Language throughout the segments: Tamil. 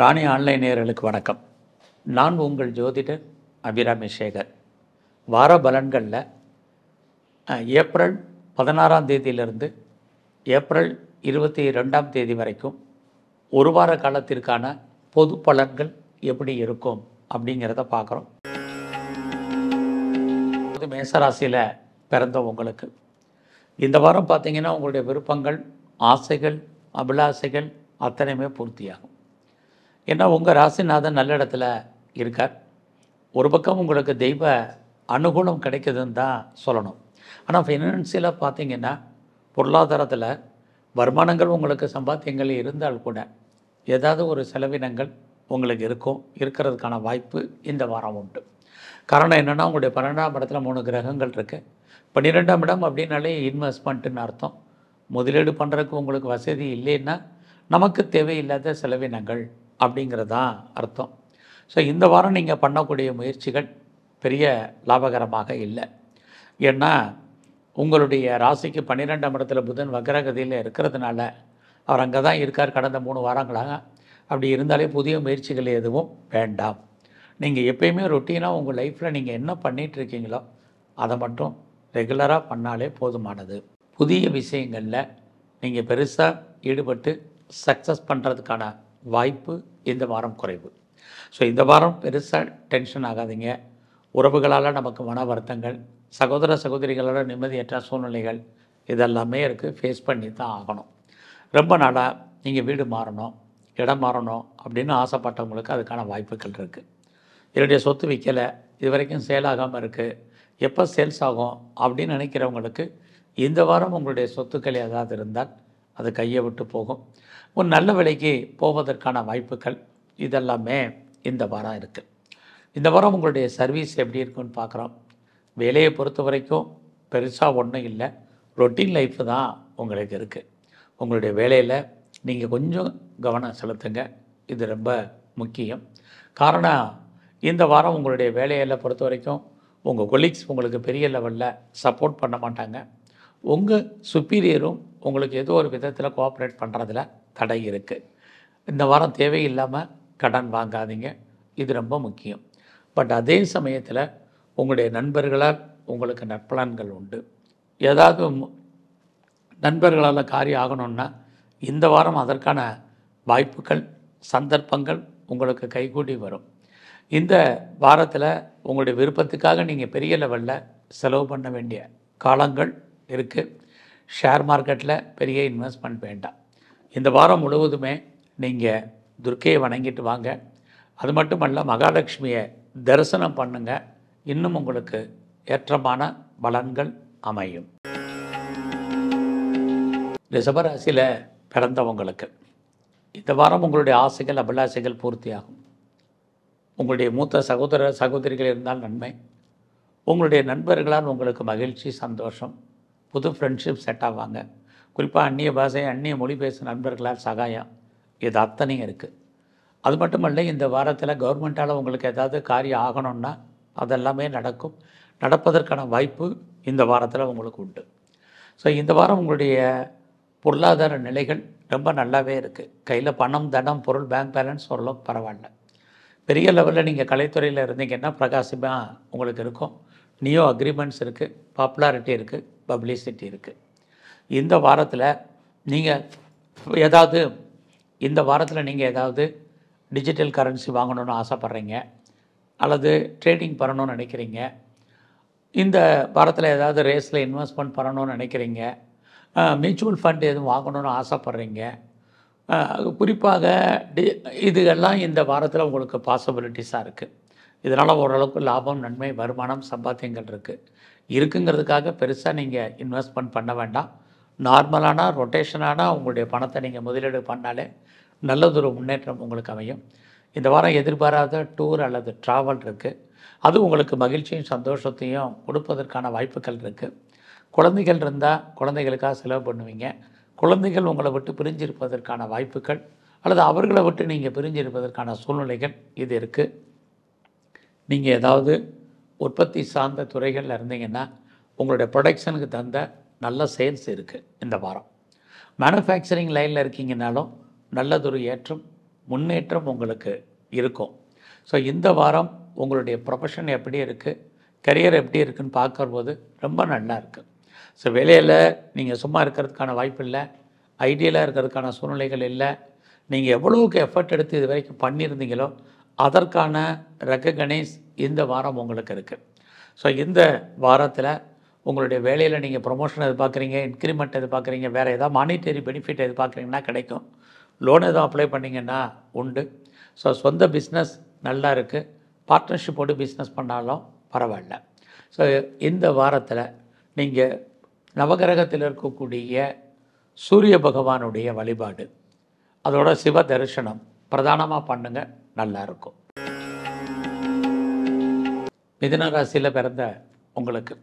ராணி ஆன்லைன் நேயர்களுக்கு வணக்கம் நான் உங்கள் ஜோதிடர் அபிராமி சேகர் வார பலன்களில் ஏப்ரல் பதினாறாம் தேதியிலிருந்து ஏப்ரல் இருபத்தி ரெண்டாம் தேதி வரைக்கும் ஒரு வார காலத்திற்கான பொது பலன்கள் எப்படி இருக்கும் அப்படிங்கிறத பார்க்குறோம் மேசராசியில் பிறந்தவங்களுக்கு இந்த வாரம் பார்த்திங்கன்னா உங்களுடைய விருப்பங்கள் ஆசைகள் அபிலாசைகள் அத்தனையுமே பூர்த்தியாகும் ஏன்னா உங்கள் ராசிநாதன் நல்ல இடத்துல இருக்கார் ஒரு பக்கம் உங்களுக்கு தெய்வ அனுகூலம் கிடைக்குதுன்னு தான் சொல்லணும் ஆனால் ஃபினான்சியலாக பார்த்தீங்கன்னா பொருளாதாரத்தில் வருமானங்கள் உங்களுக்கு சம்பாத்தியங்கள் இருந்தால் கூட ஏதாவது ஒரு செலவினங்கள் உங்களுக்கு இருக்கும் இருக்கிறதுக்கான வாய்ப்பு இந்த வாரம் உண்டு காரணம் என்னென்னா உங்களுடைய பன்னெண்டாம் இடத்துல மூணு கிரகங்கள் இருக்குது பன்னிரெண்டாம் இடம் அப்படின்னாலே இன்வெஸ்ட்மெண்ட்டுன்னு அர்த்தம் முதலீடு பண்ணுறதுக்கு உங்களுக்கு வசதி இல்லைன்னா நமக்கு தேவையில்லாத செலவினங்கள் அப்படிங்கிறது தான் அர்த்தம் ஸோ இந்த வாரம் நீங்கள் பண்ணக்கூடிய முயற்சிகள் பெரிய லாபகரமாக இல்லை ஏன்னா உங்களுடைய ராசிக்கு பன்னிரெண்டாம் இடத்துல புதன் வக்ரகதியில் இருக்கிறதுனால அவர் அங்கே தான் இருக்கார் கடந்த மூணு வாரங்களாக அப்படி இருந்தாலே புதிய முயற்சிகள் எதுவும் வேண்டாம் நீங்கள் எப்பயுமே ரொட்டீனாக உங்கள் லைஃப்பில் நீங்கள் என்ன பண்ணிகிட்ருக்கீங்களோ அதை மட்டும் ரெகுலராக பண்ணாலே போதுமானது புதிய விஷயங்களில் நீங்கள் பெருசாக ஈடுபட்டு சக்ஸஸ் பண்ணுறதுக்கான வாய்ப்பு இந்த வாரம் குறைவு ஸோ இந்த வாரம் பெருசாக டென்ஷன் ஆகாதீங்க உறவுகளால் நமக்கு மன வருத்தங்கள் சகோதர சகோதரிகளோட நிம்மதியற்ற சூழ்நிலைகள் இதெல்லாமே இருக்குது ஃபேஸ் பண்ணி தான் ஆகணும் ரொம்ப நாளாக நீங்கள் வீடு மாறணும் இடம் மாறணும் அப்படின்னு ஆசைப்பட்டவங்களுக்கு அதுக்கான வாய்ப்புகள் இருக்குது என்னுடைய சொத்து விற்கலை இது வரைக்கும் சேல் ஆகாமல் இருக்குது எப்போ சேல்ஸ் ஆகும் அப்படின்னு நினைக்கிறவங்களுக்கு இந்த வாரம் உங்களுடைய சொத்துக்கள் ஏதாவது இருந்தால் அது கையை விட்டு போகும் ஒரு நல்ல விலைக்கு போவதற்கான வாய்ப்புகள் இதெல்லாமே இந்த வாரம் இருக்குது இந்த வாரம் உங்களுடைய சர்வீஸ் எப்படி இருக்குன்னு பார்க்குறோம் வேலையை பொறுத்த வரைக்கும் பெருசாக ஒன்றும் இல்லை ரொட்டீன் லைஃப்பு தான் உங்களுக்கு இருக்குது உங்களுடைய வேலையில் நீங்கள் கொஞ்சம் கவனம் செலுத்துங்க இது ரொம்ப முக்கியம் காரணம் இந்த வாரம் உங்களுடைய வேலையில் பொறுத்த வரைக்கும் உங்கள் கொலீக்ஸ் உங்களுக்கு பெரிய லெவலில் சப்போர்ட் பண்ண மாட்டாங்க உங்கள் சுப்பீரியரும் உங்களுக்கு ஏதோ ஒரு விதத்தில் கோஆப்ரேட் பண்ணுறதுல தடை இருக்குது இந்த வாரம் தேவையில்லாமல் கடன் வாங்காதீங்க இது ரொம்ப முக்கியம் பட் அதே சமயத்தில் உங்களுடைய நண்பர்களால் உங்களுக்கு நற்பலன்கள் உண்டு ஏதாவது நண்பர்களால் காரியம் ஆகணும்னா இந்த வாரம் அதற்கான வாய்ப்புகள் சந்தர்ப்பங்கள் உங்களுக்கு கைகூடி வரும் இந்த வாரத்தில் உங்களுடைய விருப்பத்துக்காக நீங்கள் பெரிய லெவலில் செலவு பண்ண வேண்டிய காலங்கள் இருக்குது ஷேர் மார்க்கெட்டில் பெரிய இன்வெஸ்ட்மெண்ட் வேண்டாம் இந்த வாரம் முழுவதுமே நீங்கள் துர்க்கையை வணங்கிட்டு வாங்க அது மட்டுமல்ல மகாலட்சுமியை தரிசனம் பண்ணுங்கள் இன்னும் உங்களுக்கு ஏற்றமான பலன்கள் அமையும் ரிசபராசியில் பிறந்தவங்களுக்கு இந்த வாரம் உங்களுடைய ஆசைகள் அபிலாசைகள் பூர்த்தியாகும் உங்களுடைய மூத்த சகோதர சகோதரிகள் இருந்தால் நன்மை உங்களுடைய நண்பர்களால் உங்களுக்கு மகிழ்ச்சி சந்தோஷம் புது ஃப்ரெண்ட்ஷிப் செட் ஆவாங்க குறிப்பாக அந்நிய பாஷை அந்நிய மொழி பேசும் நண்பர்களால் சகாயம் இது அத்தனையும் இருக்குது அது மட்டுமல்ல இந்த வாரத்தில் கவர்மெண்ட்டால் உங்களுக்கு ஏதாவது காரியம் ஆகணும்னா அதெல்லாமே நடக்கும் நடப்பதற்கான வாய்ப்பு இந்த வாரத்தில் உங்களுக்கு உண்டு ஸோ இந்த வாரம் உங்களுடைய பொருளாதார நிலைகள் ரொம்ப நல்லாவே இருக்குது கையில் பணம் தனம் பொருள் பேங்க் பேலன்ஸ் ஓரளவுக்கு பரவாயில்ல பெரிய லெவலில் நீங்கள் கலைத்துறையில் இருந்தீங்கன்னா பிரகாசமாக உங்களுக்கு இருக்கும் நியோ அக்ரிமெண்ட்ஸ் இருக்குது பாப்புலாரிட்டி இருக்குது பப்ளிசிட்டி இருக்குது இந்த வாரத்தில் நீங்கள் ஏதாவது இந்த வாரத்தில் நீங்கள் ஏதாவது டிஜிட்டல் கரன்சி வாங்கணும்னு ஆசைப்பட்றீங்க அல்லது ட்ரேடிங் பண்ணணும்னு நினைக்கிறீங்க இந்த வாரத்தில் ஏதாவது ரேஸில் இன்வெஸ்ட்மெண்ட் பண்ணணும்னு நினைக்கிறீங்க மியூச்சுவல் ஃபண்ட் எதுவும் வாங்கணும்னு ஆசைப்பட்றீங்க குறிப்பாக டி எல்லாம் இந்த வாரத்தில் உங்களுக்கு பாசிபிலிட்டிஸாக இருக்குது இதனால் ஓரளவுக்கு லாபம் நன்மை வருமானம் சம்பாத்தியங்கள் இருக்குது இருக்குங்கிறதுக்காக பெருசாக நீங்கள் இன்வெஸ்ட்மெண்ட் பண்ண வேண்டாம் நார்மலான ரொட்டேஷனானால் உங்களுடைய பணத்தை நீங்கள் முதலீடு பண்ணாலே நல்லதொரு முன்னேற்றம் உங்களுக்கு அமையும் இந்த வாரம் எதிர்பாராத டூர் அல்லது ட்ராவல் இருக்குது அது உங்களுக்கு மகிழ்ச்சியும் சந்தோஷத்தையும் கொடுப்பதற்கான வாய்ப்புகள் இருக்குது குழந்தைகள் இருந்தால் குழந்தைகளுக்காக செலவு பண்ணுவீங்க குழந்தைகள் உங்களை விட்டு பிரிஞ்சிருப்பதற்கான வாய்ப்புகள் அல்லது அவர்களை விட்டு நீங்கள் பிரிஞ்சிருப்பதற்கான சூழ்நிலைகள் இது இருக்குது நீங்கள் ஏதாவது உற்பத்தி சார்ந்த துறைகளில் இருந்தீங்கன்னா உங்களுடைய ப்ரொடக்ஷனுக்கு தந்த நல்ல சேல்ஸ் இருக்குது இந்த வாரம் மேனுஃபேக்சரிங் லைனில் இருக்கீங்கனாலும் நல்லதொரு ஏற்றம் முன்னேற்றம் உங்களுக்கு இருக்கும் ஸோ இந்த வாரம் உங்களுடைய ப்ரொஃபஷன் எப்படி இருக்குது கரியர் எப்படி இருக்குன்னு பார்க்கும்போது ரொம்ப நல்லா இருக்குது ஸோ வேலையில் நீங்கள் சும்மா இருக்கிறதுக்கான வாய்ப்பு இல்லை ஐடியலாக இருக்கிறதுக்கான சூழ்நிலைகள் இல்லை நீங்கள் எவ்வளோவுக்கு எஃபர்ட் எடுத்து இது வரைக்கும் பண்ணியிருந்தீங்களோ அதற்கான ரெக்ககனைஸ் இந்த வாரம் உங்களுக்கு இருக்குது ஸோ இந்த வாரத்தில் உங்களுடைய வேலையில் நீங்கள் ப்ரொமோஷன் எதிர்பார்க்குறீங்க இன்க்ரிமெண்ட் எதிர்பார்க்குறீங்க வேறு ஏதாவது மானிட்டரி பெனிஃபிட் எதிர்பார்க்குறீங்கன்னா கிடைக்கும் லோன் எதுவும் அப்ளை பண்ணிங்கன்னா உண்டு ஸோ சொந்த பிஸ்னஸ் நல்லா இருக்குது பார்ட்னர்ஷிப்போடு பிஸ்னஸ் பண்ணாலும் பரவாயில்ல ஸோ இந்த வாரத்தில் நீங்கள் நவகிரகத்தில் இருக்கக்கூடிய சூரிய பகவானுடைய வழிபாடு அதோட சிவ தரிசனம் பிரதானமாக பண்ணுங்கள் நல்லா இருக்கும் மிதுன ராசியில் பிறந்த உங்களுக்கு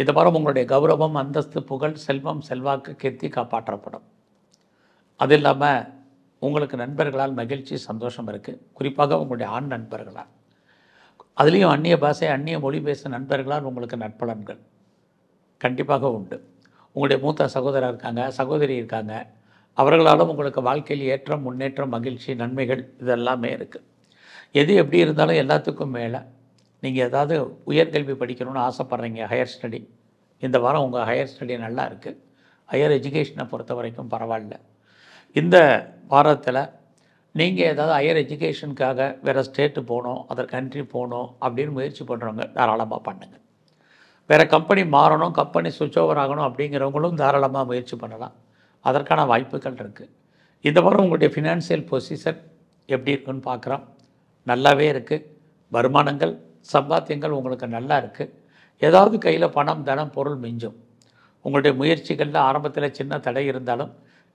இந்த வாரம் உங்களுடைய கௌரவம் அந்தஸ்து புகழ் செல்வம் செல்வாக்கு கெத்தி காப்பாற்றப்படும் அது இல்லாமல் உங்களுக்கு நண்பர்களால் மகிழ்ச்சி சந்தோஷம் இருக்குது குறிப்பாக உங்களுடைய ஆண் நண்பர்களால் அதுலேயும் அந்நிய பாஷை அந்நிய மொழி பேசும் நண்பர்களால் உங்களுக்கு நட்பலன்கள் கண்டிப்பாக உண்டு உங்களுடைய மூத்த சகோதரர் இருக்காங்க சகோதரி இருக்காங்க அவர்களாலும் உங்களுக்கு வாழ்க்கையில் ஏற்றம் முன்னேற்றம் மகிழ்ச்சி நன்மைகள் இதெல்லாமே இருக்குது எது எப்படி இருந்தாலும் எல்லாத்துக்கும் மேலே நீங்கள் ஏதாவது உயர்கல்வி படிக்கணும்னு ஆசைப்பட்றீங்க ஹையர் ஸ்டடி இந்த வாரம் உங்கள் ஹையர் ஸ்டடி நல்லா இருக்குது ஹையர் எஜுகேஷனை பொறுத்த வரைக்கும் பரவாயில்ல இந்த வாரத்தில் நீங்கள் ஏதாவது ஹையர் எஜுகேஷனுக்காக வேறு ஸ்டேட்டு போகணும் அதர் கண்ட்ரி போகணும் அப்படின்னு முயற்சி பண்ணுறவங்க தாராளமாக பண்ணுங்கள் வேறு கம்பெனி மாறணும் கம்பெனி சுவிட்ச் ஓவர் ஆகணும் அப்படிங்கிறவங்களும் தாராளமாக முயற்சி பண்ணலாம் அதற்கான வாய்ப்புகள் இருக்குது இந்த வாரம் உங்களுடைய ஃபினான்சியல் பொசிஷன் எப்படி இருக்குன்னு பார்க்குறோம் நல்லாவே இருக்குது வருமானங்கள் சம்பாத்தியங்கள் உங்களுக்கு நல்லா இருக்குது ஏதாவது கையில் பணம் தனம் பொருள் மிஞ்சும் உங்களுடைய முயற்சிகளில் ஆரம்பத்தில் சின்ன தடை இருந்தாலும்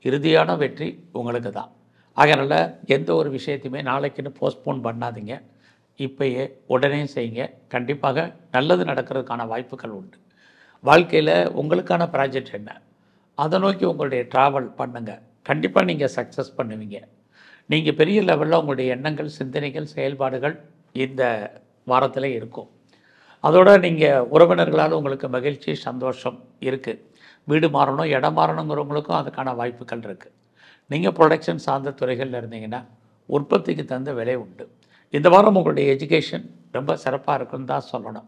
இறுதியான வெற்றி உங்களுக்கு தான் அதனால் எந்த ஒரு விஷயத்தையுமே நாளைக்குன்னு போஸ்ட்போன் பண்ணாதீங்க இப்பயே உடனே செய்யுங்க கண்டிப்பாக நல்லது நடக்கிறதுக்கான வாய்ப்புகள் உண்டு வாழ்க்கையில் உங்களுக்கான ப்ராஜெக்ட் என்ன அதை நோக்கி உங்களுடைய ட்ராவல் பண்ணுங்கள் கண்டிப்பாக நீங்கள் சக்ஸஸ் பண்ணுவீங்க நீங்கள் பெரிய லெவலில் உங்களுடைய எண்ணங்கள் சிந்தனைகள் செயல்பாடுகள் இந்த வாரத்தில் இருக்கும் அதோட நீங்கள் உறவினர்களால் உங்களுக்கு மகிழ்ச்சி சந்தோஷம் இருக்குது வீடு மாறணும் இடம் மாறணுங்கிறவங்களுக்கும் அதுக்கான வாய்ப்புகள் இருக்குது நீங்கள் ப்ரொடக்ஷன் சார்ந்த துறைகளில் இருந்தீங்கன்னா உற்பத்திக்கு தகுந்த விலை உண்டு இந்த வாரம் உங்களுடைய எஜுகேஷன் ரொம்ப சிறப்பாக இருக்குன்னு தான் சொல்லணும்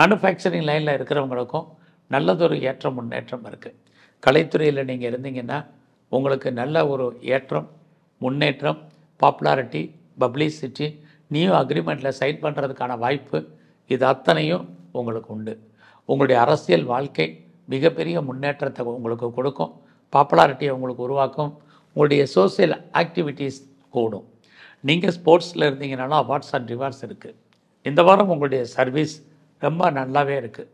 மேனுஃபேக்சரிங் லைனில் இருக்கிறவங்களுக்கும் நல்லதொரு ஏற்ற முன்னேற்றம் இருக்குது கலைத்துறையில் நீங்கள் இருந்தீங்கன்னா உங்களுக்கு நல்ல ஒரு ஏற்றம் முன்னேற்றம் பாப்புலாரிட்டி பப்ளிசிட்டி நியூ அக்ரிமெண்ட்டில் சைன் பண்ணுறதுக்கான வாய்ப்பு இது அத்தனையும் உங்களுக்கு உண்டு உங்களுடைய அரசியல் வாழ்க்கை மிகப்பெரிய முன்னேற்றத்தை உங்களுக்கு கொடுக்கும் பாப்புலாரிட்டியை உங்களுக்கு உருவாக்கும் உங்களுடைய சோசியல் ஆக்டிவிட்டீஸ் கூடும் நீங்கள் ஸ்போர்ட்ஸில் இருந்தீங்கனாலும் அவார்ட்ஸ் அண்ட் ரிவார்ட்ஸ் இருக்குது இந்த வாரம் உங்களுடைய சர்வீஸ் ரொம்ப நல்லாவே இருக்குது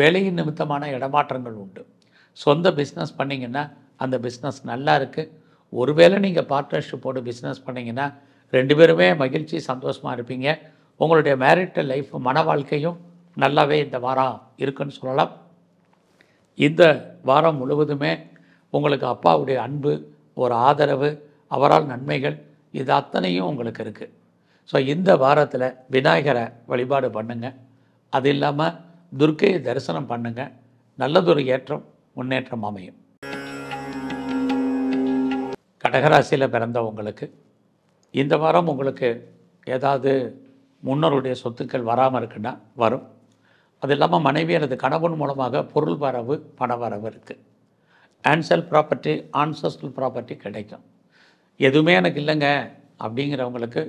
வேலையின் நிமித்தமான இடமாற்றங்கள் உண்டு சொந்த பிஸ்னஸ் பண்ணிங்கன்னா அந்த பிஸ்னஸ் நல்லா இருக்குது ஒருவேளை நீங்கள் பார்ட்னர்ஷிப் போட்டு பிஸ்னஸ் பண்ணிங்கன்னா ரெண்டு பேருமே மகிழ்ச்சி சந்தோஷமாக இருப்பீங்க உங்களுடைய மேரிட்டல் லைஃப் மன வாழ்க்கையும் நல்லாவே இந்த வாரம் இருக்குன்னு சொல்லலாம் இந்த வாரம் முழுவதுமே உங்களுக்கு அப்பாவுடைய அன்பு ஒரு ஆதரவு அவரால் நன்மைகள் இது அத்தனையும் உங்களுக்கு இருக்குது ஸோ இந்த வாரத்தில் விநாயகரை வழிபாடு பண்ணுங்கள் அது இல்லாமல் துர்க்கையை தரிசனம் பண்ணுங்கள் நல்லதொரு ஏற்றம் முன்னேற்றம் அமையும் கடகராசியில் பிறந்தவங்களுக்கு இந்த வாரம் உங்களுக்கு ஏதாவது முன்னோருடைய சொத்துக்கள் வராமல் இருக்குன்னா வரும் அது இல்லாமல் மனைவி அல்லது கணவன் மூலமாக பொருள் வரவு பண வரவு இருக்குது ஆன்சல் ப்ராப்பர்ட்டி ஆன்சஸ்டல் ப்ராப்பர்ட்டி கிடைக்கும் எதுவுமே எனக்கு இல்லைங்க அப்படிங்கிறவங்களுக்கு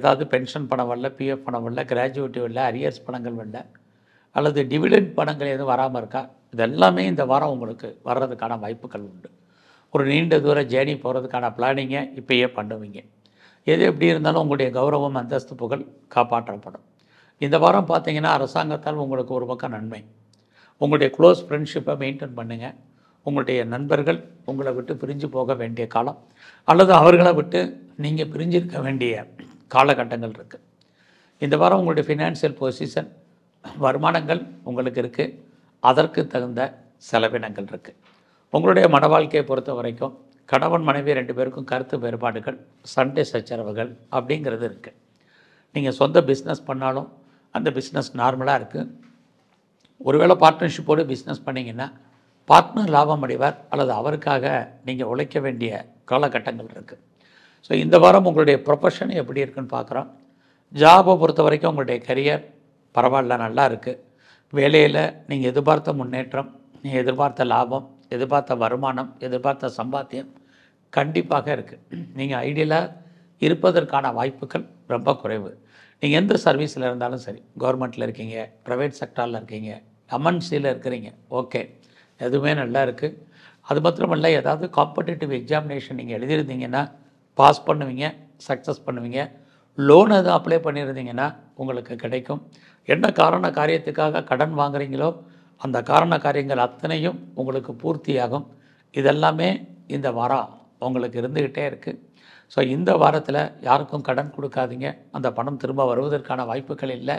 ஏதாவது பென்ஷன் பணம் வரல பிஎஃப் பணம் வரல கிராஜுவேட்டி வரல அரியர்ஸ் பணங்கள் வரல அல்லது டிவிடெண்ட் பணங்கள் எதுவும் வராமல் இருக்கா இதெல்லாமே இந்த வாரம் உங்களுக்கு வர்றதுக்கான வாய்ப்புகள் உண்டு ஒரு நீண்ட தூர ஜேர்னி போகிறதுக்கான பிளானிங்கை இப்பயே பண்ணுவீங்க எது எப்படி இருந்தாலும் உங்களுடைய கௌரவம் அந்தஸ்து புகழ் காப்பாற்றப்படும் இந்த வாரம் பார்த்தீங்கன்னா அரசாங்கத்தால் உங்களுக்கு ஒரு பக்கம் நன்மை உங்களுடைய க்ளோஸ் ஃப்ரெண்ட்ஷிப்பை மெயின்டைன் பண்ணுங்கள் உங்களுடைய நண்பர்கள் உங்களை விட்டு பிரிஞ்சு போக வேண்டிய காலம் அல்லது அவர்களை விட்டு நீங்கள் பிரிஞ்சிருக்க வேண்டிய காலகட்டங்கள் இருக்குது இந்த வாரம் உங்களுடைய ஃபினான்சியல் பொசிஷன் வருமானங்கள் உங்களுக்கு இருக்குது அதற்கு தகுந்த செலவினங்கள் இருக்குது உங்களுடைய மன வாழ்க்கையை பொறுத்த வரைக்கும் கணவன் மனைவி ரெண்டு பேருக்கும் கருத்து வேறுபாடுகள் சண்டை சச்சரவுகள் அப்படிங்கிறது இருக்குது நீங்கள் சொந்த பிஸ்னஸ் பண்ணாலும் அந்த பிஸ்னஸ் நார்மலாக இருக்குது ஒருவேளை பார்ட்னர்ஷிப்போடு பிஸ்னஸ் பண்ணிங்கன்னா பார்ட்னர் லாபம் அடைவார் அல்லது அவருக்காக நீங்கள் உழைக்க வேண்டிய காலகட்டங்கள் இருக்குது ஸோ இந்த வாரம் உங்களுடைய ப்ரொஃபஷன் எப்படி இருக்குன்னு பார்க்குறோம் ஜாபை பொறுத்த வரைக்கும் உங்களுடைய கரியர் பரவாயில்ல நல்லா இருக்குது வேலையில் நீங்கள் எதிர்பார்த்த முன்னேற்றம் நீங்கள் எதிர்பார்த்த லாபம் எதிர்பார்த்த வருமானம் எதிர்பார்த்த சம்பாத்தியம் கண்டிப்பாக இருக்குது நீங்கள் ஐடியலாக இருப்பதற்கான வாய்ப்புகள் ரொம்ப குறைவு நீங்கள் எந்த சர்வீஸில் இருந்தாலும் சரி கவர்மெண்ட்டில் இருக்கீங்க ப்ரைவேட் செக்டாரில் இருக்கீங்க எம்என்சியில் இருக்கிறீங்க ஓகே எதுவுமே நல்லா இருக்குது அது மாத்திரம் இல்லை ஏதாவது காம்படேட்டிவ் எக்ஸாமினேஷன் நீங்கள் எழுதியிருந்தீங்கன்னா பாஸ் பண்ணுவீங்க சக்ஸஸ் பண்ணுவீங்க லோன் எதுவும் அப்ளை பண்ணியிருந்தீங்கன்னா உங்களுக்கு கிடைக்கும் என்ன காரண காரியத்துக்காக கடன் வாங்குறீங்களோ அந்த காரண காரியங்கள் அத்தனையும் உங்களுக்கு பூர்த்தியாகும் இதெல்லாமே இந்த வாரம் உங்களுக்கு இருந்துக்கிட்டே இருக்குது ஸோ இந்த வாரத்தில் யாருக்கும் கடன் கொடுக்காதீங்க அந்த பணம் திரும்ப வருவதற்கான வாய்ப்புகள் இல்லை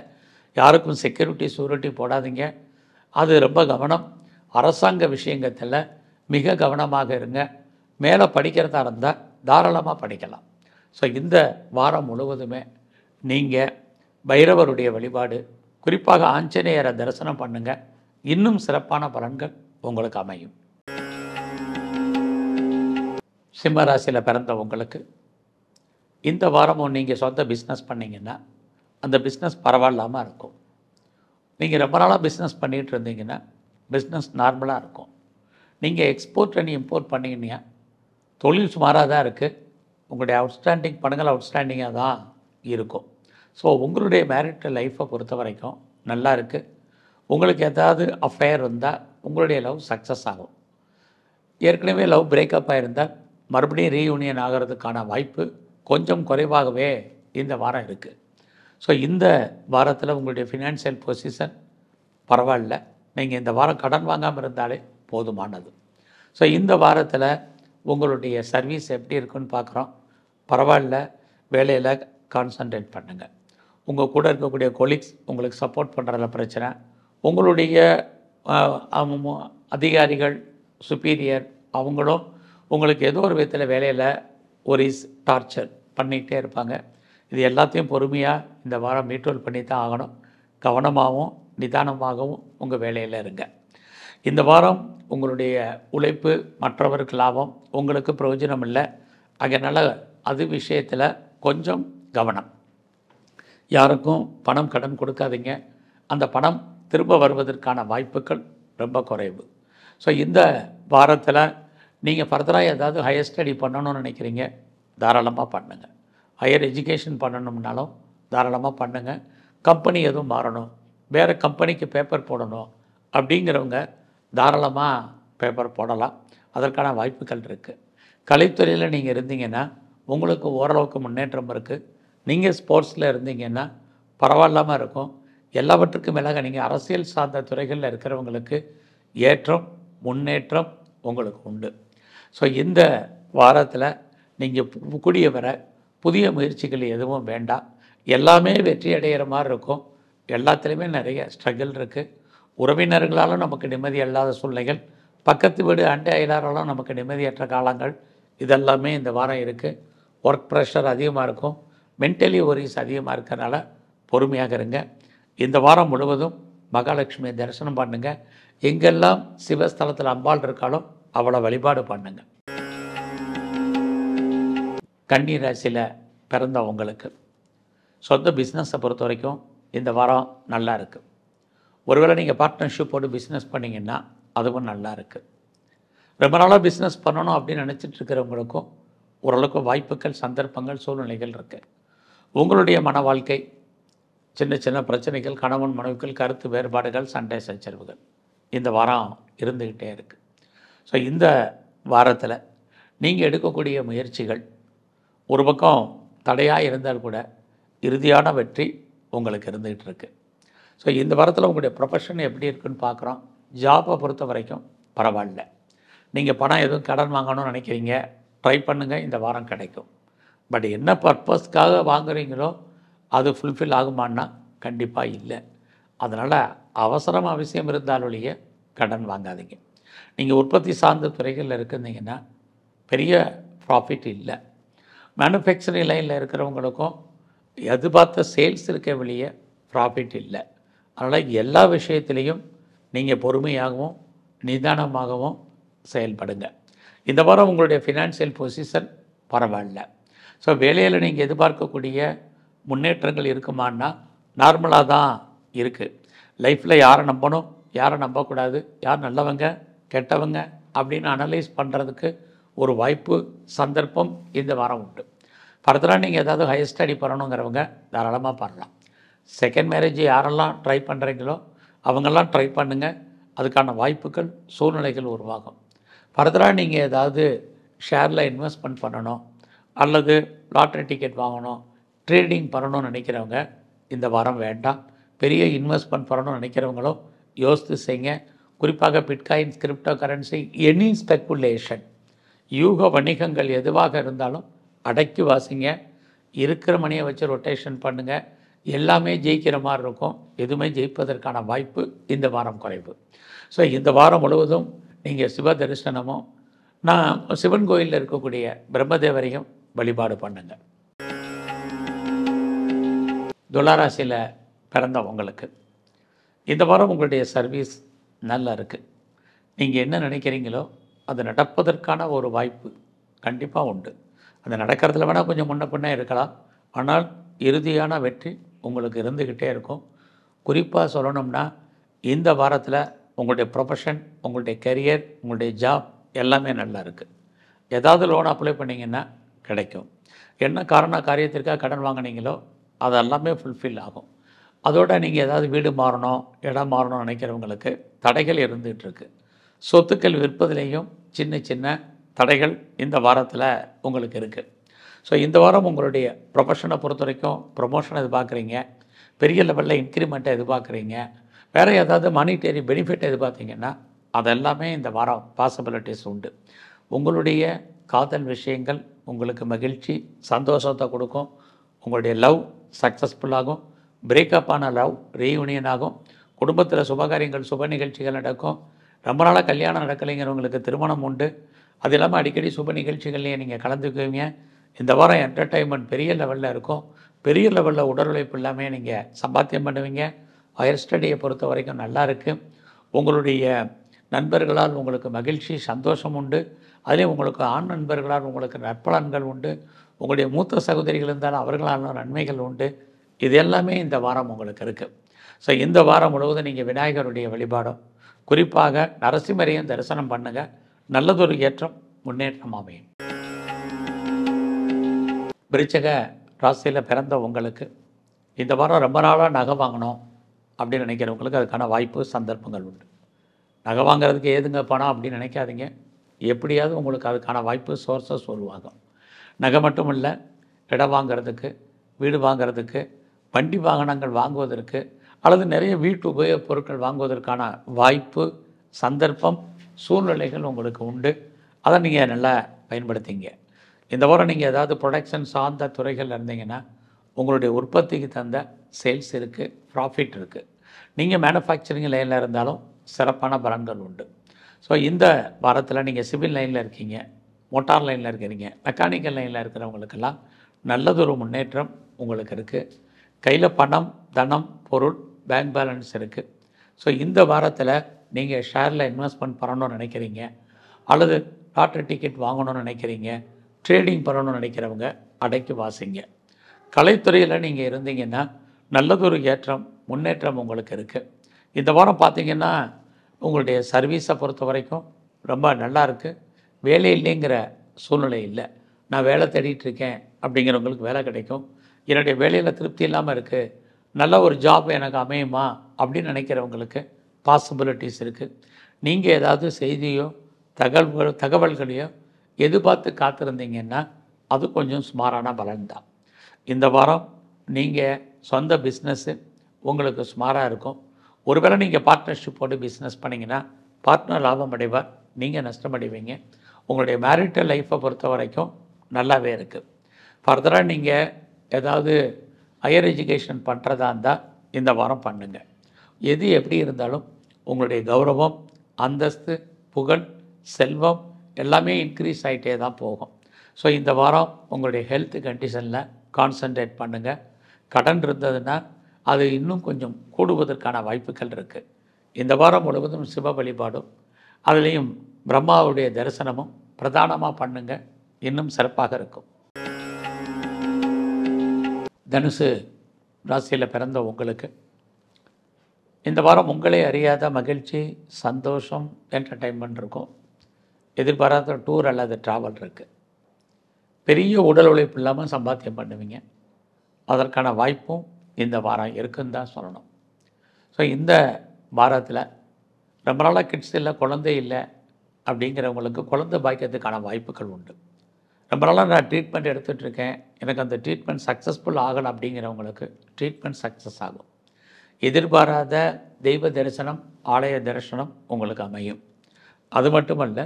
யாருக்கும் செக்யூரிட்டி சூரிட்டி போடாதீங்க அது ரொம்ப கவனம் அரசாங்க விஷயங்கத்தில் மிக கவனமாக இருங்க மேலே படிக்கிறதா இருந்தால் தாராளமாக படிக்கலாம் ஸோ இந்த வாரம் முழுவதுமே நீங்கள் பைரவருடைய வழிபாடு குறிப்பாக ஆஞ்சநேயரை தரிசனம் பண்ணுங்கள் இன்னும் சிறப்பான பலன்கள் உங்களுக்கு அமையும் சிம்மராசியில் பிறந்த உங்களுக்கு இந்த வாரமும் நீங்கள் சொந்த பிஸ்னஸ் பண்ணிங்கன்னா அந்த பிஸ்னஸ் பரவாயில்லாமல் இருக்கும் நீங்கள் ரொம்ப நாளாக பிஸ்னஸ் பண்ணிகிட்டு இருந்தீங்கன்னா பிஸ்னஸ் நார்மலாக இருக்கும் நீங்கள் எக்ஸ்போர்ட் அண்ட் இம்போர்ட் பண்ணிங்கன்னா தொழில் சுமாராக தான் இருக்குது உங்களுடைய அவுட்ஸ்டாண்டிங் பணங்கள் அவுட்ஸ்டாண்டிங்காக தான் இருக்கும் ஸோ உங்களுடைய மேரிட் லைஃப்பை பொறுத்த வரைக்கும் நல்லா இருக்குது உங்களுக்கு ஏதாவது அஃபேர் இருந்தால் உங்களுடைய லவ் சக்ஸஸ் ஆகும் ஏற்கனவே லவ் பிரேக்கப் ஆகிருந்தால் மறுபடியும் ரீயூனியன் ஆகிறதுக்கான வாய்ப்பு கொஞ்சம் குறைவாகவே இந்த வாரம் இருக்குது ஸோ இந்த வாரத்தில் உங்களுடைய ஃபினான்ஷியல் பொசிஷன் பரவாயில்ல நீங்கள் இந்த வாரம் கடன் வாங்காமல் இருந்தாலே போதுமானது ஸோ இந்த வாரத்தில் உங்களுடைய சர்வீஸ் எப்படி இருக்குன்னு பார்க்குறோம் பரவாயில்ல வேலையில் கான்சன்ட்ரேட் பண்ணுங்கள் உங்கள் கூட இருக்கக்கூடிய கொலீக்ஸ் உங்களுக்கு சப்போர்ட் பண்ணுறதுல பிரச்சனை உங்களுடைய அதிகாரிகள் சுப்பீரியர் அவங்களும் உங்களுக்கு ஏதோ ஒரு விதத்தில் வேலையில் ஒரு இஸ் டார்ச்சர் பண்ணிக்கிட்டே இருப்பாங்க இது எல்லாத்தையும் பொறுமையாக இந்த வாரம் மீட்ரோல் பண்ணி தான் ஆகணும் கவனமாகவும் நிதானமாகவும் உங்கள் வேலையில் இருங்க இந்த வாரம் உங்களுடைய உழைப்பு மற்றவருக்கு லாபம் உங்களுக்கு பிரயோஜனம் இல்லை அதனால் அது விஷயத்தில் கொஞ்சம் கவனம் யாருக்கும் பணம் கடன் கொடுக்காதீங்க அந்த பணம் திரும்ப வருவதற்கான வாய்ப்புகள் ரொம்ப குறைவு ஸோ இந்த வாரத்தில் நீங்கள் ஃபர்தராக ஏதாவது ஹையர் ஸ்டடி பண்ணணும்னு நினைக்கிறீங்க தாராளமாக பண்ணுங்கள் ஹையர் எஜுகேஷன் பண்ணணும்னாலும் தாராளமாக பண்ணுங்கள் கம்பெனி எதுவும் மாறணும் வேறு கம்பெனிக்கு பேப்பர் போடணும் அப்படிங்கிறவங்க தாராளமாக பேப்பர் போடலாம் அதற்கான வாய்ப்புகள் இருக்குது கலைத்துறையில் நீங்கள் இருந்தீங்கன்னா உங்களுக்கு ஓரளவுக்கு முன்னேற்றம் இருக்குது நீங்கள் ஸ்போர்ட்ஸில் இருந்தீங்கன்னா பரவாயில்லாமல் இருக்கும் எல்லாவற்றுக்கும் மேலாக நீங்கள் அரசியல் சார்ந்த துறைகளில் இருக்கிறவங்களுக்கு ஏற்றம் முன்னேற்றம் உங்களுக்கு உண்டு ஸோ இந்த வாரத்தில் நீங்கள் கூடிய வர புதிய முயற்சிகள் எதுவும் வேண்டாம் எல்லாமே வெற்றி அடைகிற மாதிரி இருக்கும் எல்லாத்துலேயுமே நிறைய ஸ்ட்ரகிள் இருக்குது உறவினர்களாலும் நமக்கு நிம்மதி இல்லாத சூழ்நிலைகள் பக்கத்து வீடு அண்டை அயலாராலும் நமக்கு நிம்மதியற்ற காலங்கள் இதெல்லாமே இந்த வாரம் இருக்குது ஒர்க் ப்ரெஷர் அதிகமாக இருக்கும் மென்டலி ஒரிஸ் அதிகமாக இருக்கிறனால பொறுமையாக இருங்க இந்த வாரம் முழுவதும் மகாலட்சுமியை தரிசனம் பண்ணுங்கள் எங்கெல்லாம் சிவஸ்தலத்தில் அம்பாள் இருக்காலும் அவளை வழிபாடு பண்ணுங்க கன்னி ராசியில் பிறந்தவங்களுக்கு சொந்த பிஸ்னஸை பொறுத்த வரைக்கும் இந்த வாரம் நல்லா இருக்குது ஒருவேளை நீங்கள் பார்ட்னர்ஷிப் போட்டு பிஸ்னஸ் பண்ணிங்கன்னா அதுவும் நல்லா இருக்குது ரொம்ப நாளாக பிஸ்னஸ் பண்ணணும் அப்படின்னு நினச்சிட்ருக்கிறவங்களுக்கும் ஓரளவுக்கு வாய்ப்புகள் சந்தர்ப்பங்கள் சூழ்நிலைகள் இருக்குது உங்களுடைய மன வாழ்க்கை சின்ன சின்ன பிரச்சனைகள் கணவன் மனைவிகள் கருத்து வேறுபாடுகள் சண்டை சச்சரவுகள் இந்த வாரம் இருந்துக்கிட்டே இருக்குது ஸோ இந்த வாரத்தில் நீங்கள் எடுக்கக்கூடிய முயற்சிகள் ஒரு பக்கம் தடையாக இருந்தால் கூட இறுதியான வெற்றி உங்களுக்கு இருந்துகிட்டு இருக்குது ஸோ இந்த வாரத்தில் உங்களுடைய ப்ரொஃபஷன் எப்படி இருக்குன்னு பார்க்குறோம் ஜாப்பை பொறுத்த வரைக்கும் பரவாயில்ல நீங்கள் பணம் எதுவும் கடன் வாங்கணும்னு நினைக்கிறீங்க ட்ரை பண்ணுங்கள் இந்த வாரம் கிடைக்கும் பட் என்ன பர்பஸ்க்காக வாங்குறீங்களோ அது ஃபுல்ஃபில் ஆகுமான்னா கண்டிப்பாக இல்லை அதனால் அவசரம் அவசியம் இருந்தாலொழிய கடன் வாங்காதீங்க நீங்கள் உற்பத்தி சார்ந்த துறைகளில் இருக்குந்தீங்கன்னா பெரிய ப்ராஃபிட் இல்லை மேனுஃபேக்சரிங் லைனில் இருக்கிறவங்களுக்கும் எதிர்பார்த்த சேல்ஸ் இருக்க வெளியே ப்ராஃபிட் இல்லை அதனால் எல்லா விஷயத்துலேயும் நீங்கள் பொறுமையாகவும் நிதானமாகவும் செயல்படுங்கள் இந்த வாரம் உங்களுடைய ஃபினான்ஷியல் பொசிஷன் பரவாயில்ல ஸோ வேலையில் நீங்கள் எதிர்பார்க்கக்கூடிய முன்னேற்றங்கள் இருக்குமான்னா நார்மலாக தான் இருக்குது லைஃப்பில் யாரை நம்பணும் யாரை நம்பக்கூடாது யார் நல்லவங்க கெட்டவங்க அப்படின்னு அனலைஸ் பண்ணுறதுக்கு ஒரு வாய்ப்பு சந்தர்ப்பம் இந்த வாரம் உண்டு ஃபர்தராக நீங்கள் ஏதாவது ஹையர் ஸ்டடி பண்ணணுங்கிறவங்க தாராளமாக பண்ணலாம் செகண்ட் மேரேஜ் யாரெல்லாம் ட்ரை பண்ணுறீங்களோ அவங்கெல்லாம் ட்ரை பண்ணுங்கள் அதுக்கான வாய்ப்புகள் சூழ்நிலைகள் உருவாகும் ஃபர்தராக நீங்கள் ஏதாவது ஷேரில் இன்வெஸ்ட்மெண்ட் பண்ணணும் அல்லது லாட்ரி டிக்கெட் வாங்கணும் ட்ரேடிங் பண்ணணும்னு நினைக்கிறவங்க இந்த வாரம் வேண்டாம் பெரிய இன்வெஸ்ட்மெண்ட் பண்ணணும்னு நினைக்கிறவங்களும் யோசித்து செய்யுங்க குறிப்பாக bitcoin crypto currency any speculation யூக வணிகங்கள் எதுவாக இருந்தாலும் அடக்கி வாசிங்க இருக்கிற மணியை வச்சு ரொட்டேஷன் பண்ணுங்கள் எல்லாமே ஜெயிக்கிற மாதிரி இருக்கும் எதுவுமே ஜெயிப்பதற்கான வாய்ப்பு இந்த வாரம் குறைவு ஸோ இந்த வாரம் முழுவதும் நீங்கள் சிவ தரிசனமும் நான் சிவன் கோயிலில் இருக்கக்கூடிய பிரம்மதேவரையும் வழிபாடு பண்ணுங்க துளாராசியில் உங்களுக்கு இந்த வாரம் உங்களுடைய சர்வீஸ் நல்லா இருக்குது நீங்கள் என்ன நினைக்கிறீங்களோ அது நடப்பதற்கான ஒரு வாய்ப்பு கண்டிப்பாக உண்டு அது நடக்கிறதுல வேணால் கொஞ்சம் முன்ன பின்னே இருக்கலாம் ஆனால் இறுதியான வெற்றி உங்களுக்கு இருந்துக்கிட்டே இருக்கும் குறிப்பாக சொல்லணும்னா இந்த வாரத்தில் உங்களுடைய ப்ரொஃபஷன் உங்களுடைய கெரியர் உங்களுடைய ஜாப் எல்லாமே நல்லா இருக்குது ஏதாவது லோன் அப்ளை பண்ணிங்கன்னா கிடைக்கும் என்ன காரண காரியத்திற்காக கடன் வாங்கினீங்களோ அது எல்லாமே ஃபுல்ஃபில் ஆகும் அதோடு நீங்கள் ஏதாவது வீடு மாறணும் இடம் மாறணும் நினைக்கிறவங்களுக்கு தடைகள் இருந்துகிட்ருக்கு சொத்துக்கள் விற்பதிலேயும் சின்ன சின்ன தடைகள் இந்த வாரத்தில் உங்களுக்கு இருக்குது ஸோ இந்த வாரம் உங்களுடைய ப்ரொஃபஷனை பொறுத்த வரைக்கும் ப்ரொமோஷனை எதிர்பார்க்குறீங்க பெரிய லெவலில் இன்க்ரிமெண்ட்டை எதிர்பார்க்குறீங்க வேறு ஏதாவது மானிட்டரி பெனிஃபிட் எது பார்த்தீங்கன்னா அதெல்லாமே இந்த வாரம் பாசிபிலிட்டிஸ் உண்டு உங்களுடைய காதல் விஷயங்கள் உங்களுக்கு மகிழ்ச்சி சந்தோஷத்தை கொடுக்கும் உங்களுடைய லவ் சக்ஸஸ்ஃபுல்லாகும் பிரேக்கப் ஆன லவ் ரீயூனியன் ஆகும் குடும்பத்தில் சுபகாரியங்கள் சுப நிகழ்ச்சிகள் நடக்கும் ரொம்ப நாளாக கல்யாணம் நடக்கலைங்கிறவங்களுக்கு திருமணம் உண்டு அது இல்லாமல் அடிக்கடி சுப நிகழ்ச்சிகள்லேயே நீங்கள் கலந்துக்குவீங்க இந்த வாரம் என்டர்டைன்மெண்ட் பெரிய லெவலில் இருக்கும் பெரிய லெவலில் உடல் உழைப்பு இல்லாமல் நீங்கள் சம்பாத்தியம் பண்ணுவீங்க ஹையர் ஸ்டடியை பொறுத்த வரைக்கும் நல்லா இருக்குது உங்களுடைய நண்பர்களால் உங்களுக்கு மகிழ்ச்சி சந்தோஷம் உண்டு அதிலே உங்களுக்கு ஆண் நண்பர்களால் உங்களுக்கு நற்பலன்கள் உண்டு உங்களுடைய மூத்த சகோதரிகள் இருந்தாலும் அவர்களாலும் நன்மைகள் உண்டு இது எல்லாமே இந்த வாரம் உங்களுக்கு இருக்குது ஸோ இந்த வாரம் முழுவதும் நீங்கள் விநாயகருடைய வழிபாடும் குறிப்பாக நரசிம்மரையும் தரிசனம் பண்ணுங்கள் நல்லதொரு ஏற்றம் முன்னேற்றம் அமையும் விருச்சக ராசியில் பிறந்த உங்களுக்கு இந்த வாரம் ரொம்ப நாளாக நகை வாங்கினோம் அப்படின்னு நினைக்கிறவங்களுக்கு அதுக்கான வாய்ப்பு சந்தர்ப்பங்கள் உண்டு நகை வாங்கிறதுக்கு ஏதுங்க பணம் அப்படின்னு நினைக்காதீங்க எப்படியாவது உங்களுக்கு அதுக்கான வாய்ப்பு சோர்ஸஸ் உருவாகும் நகை மட்டும் இல்லை இடம் வாங்கிறதுக்கு வீடு வாங்கிறதுக்கு வண்டி வாகனங்கள் வாங்குவதற்கு அல்லது நிறைய வீட்டு உபயோகப் பொருட்கள் வாங்குவதற்கான வாய்ப்பு சந்தர்ப்பம் சூழ்நிலைகள் உங்களுக்கு உண்டு அதை நீங்கள் நல்லா பயன்படுத்திங்க இந்த வாரம் நீங்கள் ஏதாவது ப்ரொடக்ஷன் சார்ந்த துறைகள் இருந்தீங்கன்னா உங்களுடைய உற்பத்திக்கு தந்த சேல்ஸ் இருக்குது ப்ராஃபிட் இருக்குது நீங்கள் மேனுஃபேக்சரிங் லைனில் இருந்தாலும் சிறப்பான பலன்கள் உண்டு ஸோ இந்த வாரத்தில் நீங்கள் சிவில் லைனில் இருக்கீங்க மோட்டார் லைனில் இருக்கிறீங்க மெக்கானிக்கல் லைனில் இருக்கிறவங்களுக்கெல்லாம் நல்லதொரு முன்னேற்றம் உங்களுக்கு இருக்குது கையில் பணம் தனம் பொருள் பேங்க் பேலன்ஸ் இருக்குது ஸோ இந்த வாரத்தில் நீங்கள் ஷேரில் இன்வெஸ்ட்மெண்ட் பண்ணணும்னு நினைக்கிறீங்க அல்லது லாட்ரி டிக்கெட் வாங்கணும்னு நினைக்கிறீங்க ட்ரேடிங் பண்ணணும்னு நினைக்கிறவங்க அடைக்கி வாசிங்க கலைத்துறையில் நீங்கள் இருந்தீங்கன்னா நல்லதொரு ஏற்றம் முன்னேற்றம் உங்களுக்கு இருக்குது இந்த வாரம் பார்த்திங்கன்னா உங்களுடைய சர்வீஸை பொறுத்த வரைக்கும் ரொம்ப நல்லா இருக்குது வேலை இல்லைங்கிற சூழ்நிலை இல்லை நான் வேலை தேடிட்டுருக்கேன் அப்படிங்கிறவங்களுக்கு வேலை கிடைக்கும் என்னுடைய வேலையில் திருப்தி இல்லாமல் இருக்குது நல்ல ஒரு ஜாப் எனக்கு அமையுமா அப்படின்னு நினைக்கிறவங்களுக்கு பாசிபிலிட்டிஸ் இருக்குது நீங்கள் ஏதாவது செய்தியோ தகவல்கள் தகவல்களையோ எதிர்பார்த்து காத்திருந்தீங்கன்னா அது கொஞ்சம் சுமாரான பலன் தான் இந்த வாரம் நீங்கள் சொந்த பிஸ்னஸ்ஸு உங்களுக்கு ஸ்மாராக இருக்கும் ஒருவேளை நீங்கள் பார்ட்னர்ஷிப் போட்டு பிஸ்னஸ் பண்ணிங்கன்னா பார்ட்னர் லாபம் அடைவார் நீங்கள் நஷ்டம் அடைவீங்க உங்களுடைய மேரிட்டல் லைஃப்பை பொறுத்த வரைக்கும் நல்லாவே இருக்குது ஃபர்தராக நீங்கள் ஏதாவது ஹையர் எஜுகேஷன் பண்ணுறதா இருந்தால் இந்த வாரம் பண்ணுங்கள் எது எப்படி இருந்தாலும் உங்களுடைய கௌரவம் அந்தஸ்து புகழ் செல்வம் எல்லாமே இன்க்ரீஸ் ஆகிட்டே தான் போகும் ஸோ இந்த வாரம் உங்களுடைய ஹெல்த் கண்டிஷனில் கான்சன்ட்ரேட் பண்ணுங்கள் கடன் இருந்ததுன்னா அது இன்னும் கொஞ்சம் கூடுவதற்கான வாய்ப்புகள் இருக்குது இந்த வாரம் முழுவதும் சிவ வழிபாடும் அதுலேயும் பிரம்மாவுடைய தரிசனமும் பிரதானமாக பண்ணுங்க இன்னும் சிறப்பாக இருக்கும் தனுசு ராசியில் பிறந்த உங்களுக்கு இந்த வாரம் உங்களே அறியாத மகிழ்ச்சி சந்தோஷம் என்டர்டைன்மெண்ட் இருக்கும் எதிர்பாராத டூர் அல்லது ட்ராவல் இருக்குது பெரிய உடல் உழைப்பு இல்லாமல் சம்பாத்தியம் பண்ணுவீங்க அதற்கான வாய்ப்பும் இந்த வாரம் இருக்குன்னு தான் சொல்லணும் ஸோ இந்த வாரத்தில் ரொம்ப நாளாக கிட்ஸ் இல்லை குழந்தை இல்லை அப்படிங்கிறவங்களுக்கு குழந்தை பாய்க்கிறதுக்கான வாய்ப்புகள் உண்டு ரொம்ப நாளாக நான் ட்ரீட்மெண்ட் எடுத்துகிட்ருக்கேன் எனக்கு அந்த ட்ரீட்மெண்ட் சக்ஸஸ்ஃபுல் ஆகணும் அப்படிங்கிறவங்களுக்கு ட்ரீட்மெண்ட் சக்ஸஸ் ஆகும் எதிர்பாராத தெய்வ தரிசனம் ஆலய தரிசனம் உங்களுக்கு அமையும் அது மட்டுமல்ல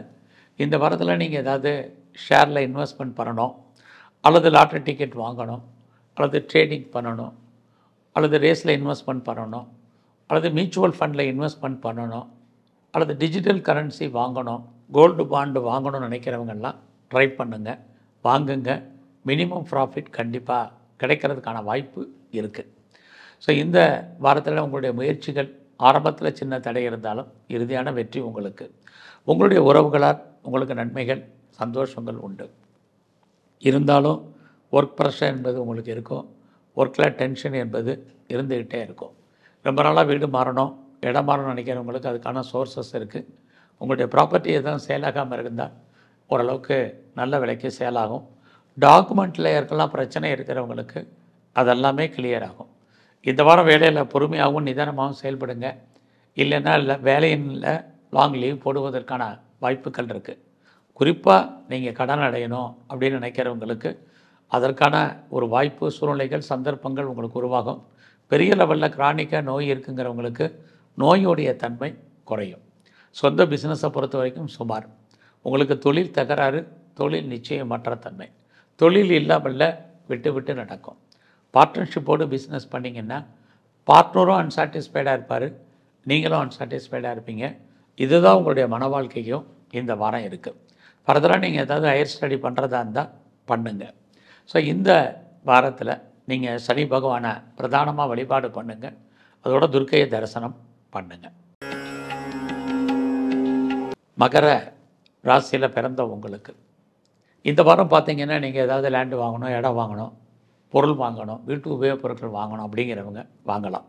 இந்த வாரத்தில் நீங்கள் ஏதாவது ஷேரில் இன்வெஸ்ட்மெண்ட் பண்ணணும் அல்லது லாட்ரி டிக்கெட் வாங்கணும் அல்லது ட்ரேடிங் பண்ணணும் அல்லது ரேஸில் இன்வெஸ்ட்மெண்ட் பண்ணணும் அல்லது மியூச்சுவல் ஃபண்டில் இன்வெஸ்ட்மெண்ட் பண்ணணும் அல்லது டிஜிட்டல் கரன்சி வாங்கணும் கோல்டு பாண்டு வாங்கணும்னு நினைக்கிறவங்கெல்லாம் ட்ரை பண்ணுங்கள் வாங்குங்க மினிமம் ப்ராஃபிட் கண்டிப்பாக கிடைக்கிறதுக்கான வாய்ப்பு இருக்குது ஸோ இந்த வாரத்தில் உங்களுடைய முயற்சிகள் ஆரம்பத்தில் சின்ன தடை இருந்தாலும் இறுதியான வெற்றி உங்களுக்கு உங்களுடைய உறவுகளால் உங்களுக்கு நன்மைகள் சந்தோஷங்கள் உண்டு இருந்தாலும் ஒர்க் ப்ரெஷர் என்பது உங்களுக்கு இருக்கும் ஒர்க்கில் டென்ஷன் என்பது இருந்துக்கிட்டே இருக்கும் ரொம்ப நாளாக வீடு மாறணும் இடம் மாறணும்னு நினைக்கிறவங்களுக்கு அதுக்கான சோர்ஸஸ் இருக்குது உங்களுடைய ப்ராப்பர்ட்டி எதுவும் சேலாகாமல் இருந்தால் ஓரளவுக்கு நல்ல விலைக்கு சேலாகும் டாக்குமெண்ட்டில் இருக்கலாம் பிரச்சனை இருக்கிறவங்களுக்கு அதெல்லாமே கிளியர் ஆகும் இந்த வாரம் வேலையில் பொறுமையாகவும் நிதானமாகவும் செயல்படுங்க இல்லைன்னா இல்லை வேலையினில் லாங் லீவ் போடுவதற்கான வாய்ப்புகள் இருக்குது குறிப்பாக நீங்கள் கடன் அடையணும் அப்படின்னு நினைக்கிறவங்களுக்கு அதற்கான ஒரு வாய்ப்பு சூழ்நிலைகள் சந்தர்ப்பங்கள் உங்களுக்கு உருவாகும் பெரிய லெவலில் கிரானிக்காக நோய் இருக்குங்கிறவங்களுக்கு நோயுடைய தன்மை குறையும் சொந்த பிஸ்னஸை பொறுத்த வரைக்கும் சுமார் உங்களுக்கு தொழில் தகராறு தொழில் நிச்சயமற்ற தன்மை தொழில் இல்லாமல் விட்டு விட்டு நடக்கும் பார்ட்னர்ஷிப்போடு பிஸ்னஸ் பண்ணிங்கன்னா பார்ட்னரும் அன்சாட்டிஸ்ஃபைடாக இருப்பார் நீங்களும் அன்சாட்டிஸ்ஃபைடாக இருப்பீங்க இதுதான் உங்களுடைய மன வாழ்க்கையும் இந்த வாரம் இருக்குது ஃபர்தராக நீங்கள் ஏதாவது ஹையர் ஸ்டடி பண்ணுறதா இருந்தால் பண்ணுங்கள் ஸோ இந்த வாரத்தில் நீங்கள் சனி பகவானை பிரதானமாக வழிபாடு பண்ணுங்கள் அதோட துர்க்கையை தரிசனம் பண்ணுங்கள் மகர ராசியில் பிறந்த உங்களுக்கு இந்த வாரம் பார்த்தீங்கன்னா நீங்கள் ஏதாவது லேண்டு வாங்கணும் இடம் வாங்கணும் பொருள் வாங்கணும் வீட்டு உபயோகப் பொருட்கள் வாங்கணும் அப்படிங்கிறவங்க வாங்கலாம்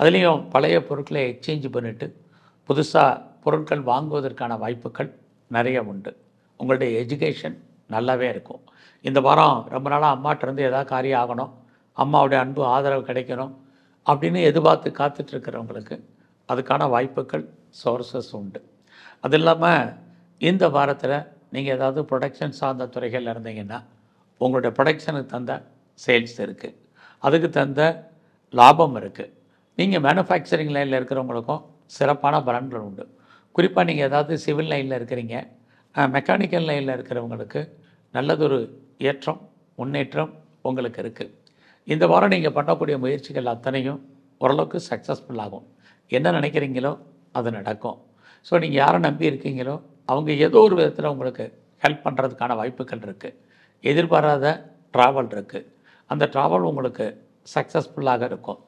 அதுலேயும் பழைய பொருட்களை எக்ஸ்சேஞ்ச் பண்ணிவிட்டு புதுசாக பொருட்கள் வாங்குவதற்கான வாய்ப்புகள் நிறைய உண்டு உங்களுடைய எஜுகேஷன் நல்லாவே இருக்கும் இந்த வாரம் ரொம்ப நாளாக அம்மாட்டிருந்து ஏதாவது காரியம் ஆகணும் அம்மாவுடைய அன்பு ஆதரவு கிடைக்கணும் அப்படின்னு எதிர்பார்த்து காத்துட்ருக்கிறவங்களுக்கு அதுக்கான வாய்ப்புகள் சோர்சஸ் உண்டு அது இல்லாமல் இந்த வாரத்தில் நீங்கள் ஏதாவது ப்ரொடக்ஷன் சார்ந்த துறைகளில் இருந்தீங்கன்னா உங்களுடைய ப்ரொடக்ஷனுக்கு தந்த சேல்ஸ் இருக்குது அதுக்கு தந்த லாபம் இருக்குது நீங்கள் மேனுஃபேக்சரிங் லைனில் இருக்கிறவங்களுக்கும் சிறப்பான பலன்கள் உண்டு குறிப்பாக நீங்கள் ஏதாவது சிவில் லைனில் இருக்கிறீங்க மெக்கானிக்கல் லைனில் இருக்கிறவங்களுக்கு நல்லதொரு ஏற்றம் முன்னேற்றம் உங்களுக்கு இருக்குது இந்த வாரம் நீங்கள் பண்ணக்கூடிய முயற்சிகள் அத்தனையும் ஓரளவுக்கு சக்ஸஸ்ஃபுல் ஆகும் என்ன நினைக்கிறீங்களோ அது நடக்கும் ஸோ நீங்கள் யாரை நம்பி இருக்கீங்களோ அவங்க ஏதோ ஒரு விதத்தில் உங்களுக்கு ஹெல்ப் பண்ணுறதுக்கான வாய்ப்புகள் இருக்குது எதிர்பாராத ட்ராவல் இருக்குது அந்த ட்ராவல் உங்களுக்கு சக்ஸஸ்ஃபுல்லாக இருக்கும்